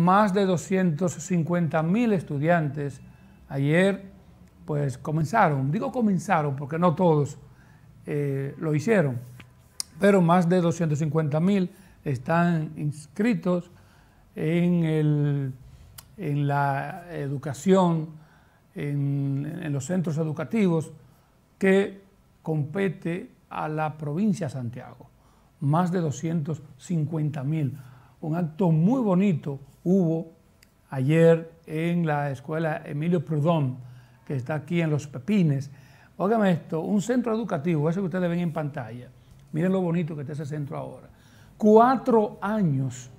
más de 250 mil estudiantes ayer pues comenzaron, digo comenzaron porque no todos eh, lo hicieron, pero más de 250 mil están inscritos en, en la educación, en, en los centros educativos que compete a la provincia de Santiago, más de 250 mil un acto muy bonito hubo ayer en la escuela Emilio Prudón, que está aquí en Los Pepines. Óigame esto, un centro educativo, eso que ustedes ven en pantalla. Miren lo bonito que está ese centro ahora. Cuatro años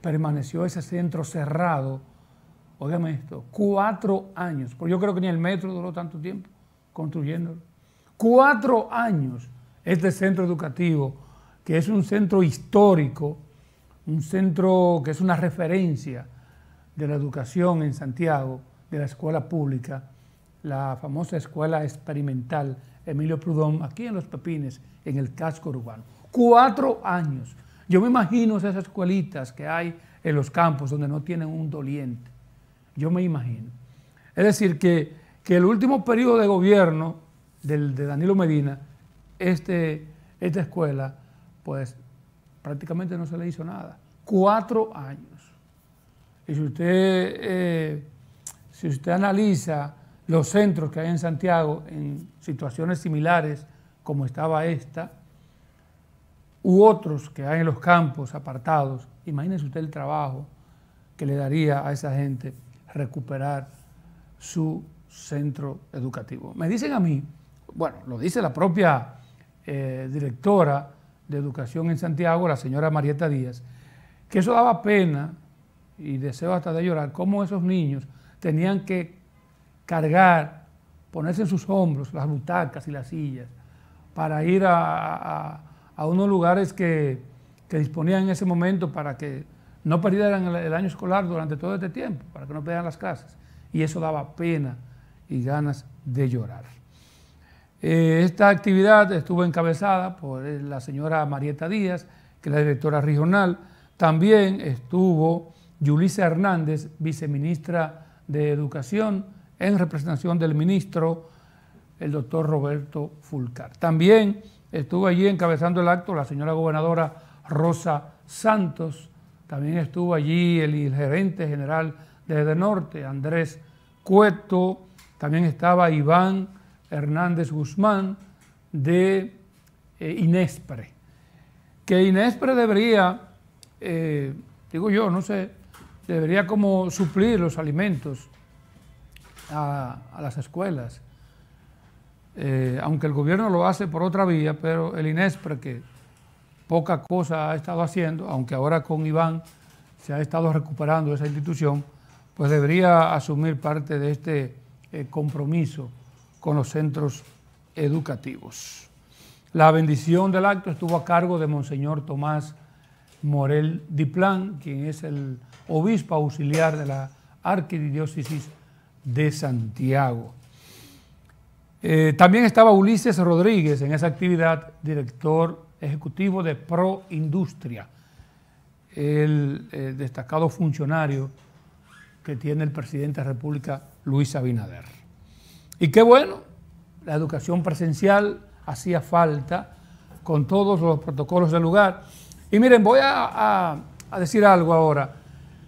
permaneció ese centro cerrado. Óigame esto, cuatro años, porque yo creo que ni el metro duró tanto tiempo construyéndolo. Cuatro años este centro educativo, que es un centro histórico, un centro que es una referencia de la educación en Santiago, de la escuela pública, la famosa escuela experimental Emilio Prudón, aquí en Los Pepines, en el casco urbano. Cuatro años. Yo me imagino esas escuelitas que hay en los campos donde no tienen un doliente. Yo me imagino. Es decir, que, que el último periodo de gobierno de Danilo Medina, este, esta escuela, pues prácticamente no se le hizo nada cuatro años. Y si usted, eh, si usted analiza los centros que hay en Santiago en situaciones similares como estaba esta, u otros que hay en los campos apartados, imagínese usted el trabajo que le daría a esa gente recuperar su centro educativo. Me dicen a mí, bueno, lo dice la propia eh, directora de educación en Santiago, la señora Marieta Díaz, que eso daba pena y deseo hasta de llorar, cómo esos niños tenían que cargar, ponerse en sus hombros las butacas y las sillas para ir a, unos lugares que, disponían en ese momento para que no perdieran el, año escolar durante todo este tiempo, para que no perdieran las clases. Y eso daba pena y ganas de llorar. Eh, esta actividad estuvo encabezada por eh, la señora Marieta Díaz, que es la directora regional, también estuvo Yulisa Hernández, viceministra de Educación, en representación del ministro, el doctor Roberto Fulcar. También estuvo allí encabezando el acto la señora gobernadora Rosa Santos. También estuvo allí el gerente general de norte, Andrés Cueto. También estaba Iván Hernández Guzmán de eh, Inéspre. Que Inéspre debería eh, digo yo, no sé, debería como suplir los alimentos a, las escuelas. Eh, aunque el gobierno lo hace por otra vía, pero el INESPRE, que poca cosa ha estado haciendo, aunque ahora con Iván se ha estado recuperando esa institución, pues debería asumir parte de este eh, compromiso con los centros educativos. La bendición del acto estuvo a cargo de Monseñor Tomás Morel Diplán, quien es el obispo auxiliar de la arquidiócesis de Santiago. Eh, también estaba Ulises Rodríguez en esa actividad, director ejecutivo de Proindustria, el eh, destacado funcionario que tiene el presidente de la República, Luis Abinader. Y qué bueno, la educación presencial hacía falta con todos los protocolos del lugar. Y miren, voy a, decir algo ahora.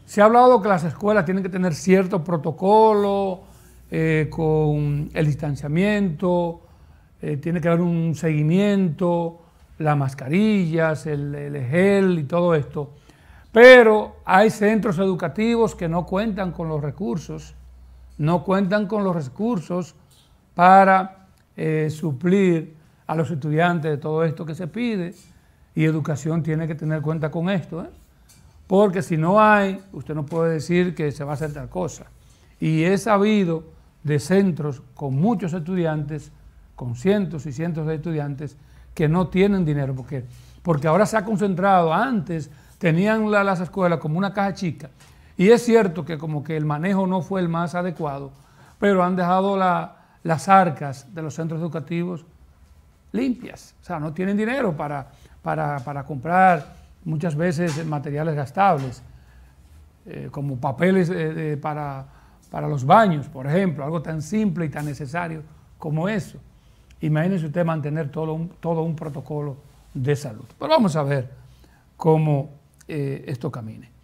Se ha hablado que las escuelas tienen que tener cierto protocolo eh, con el distanciamiento, eh, tiene que haber un seguimiento, las mascarillas, el, el gel y todo esto. Pero hay centros educativos que no cuentan con los recursos, no cuentan con los recursos para eh, suplir a los estudiantes de todo esto que se pide. Y educación tiene que tener cuenta con esto, ¿eh? porque si no hay, usted no puede decir que se va a hacer tal cosa. Y he sabido de centros con muchos estudiantes, con cientos y cientos de estudiantes, que no tienen dinero, porque, porque ahora se ha concentrado, antes tenían las escuelas como una caja chica, y es cierto que como que el manejo no fue el más adecuado, pero han dejado las arcas de los centros educativos limpias, o sea, no tienen dinero para para, para comprar muchas veces materiales gastables, eh, como papeles eh, para, los baños, por ejemplo, algo tan simple y tan necesario como eso. Imagínense usted mantener todo un, todo un protocolo de salud. Pero vamos a ver cómo eh, esto camine.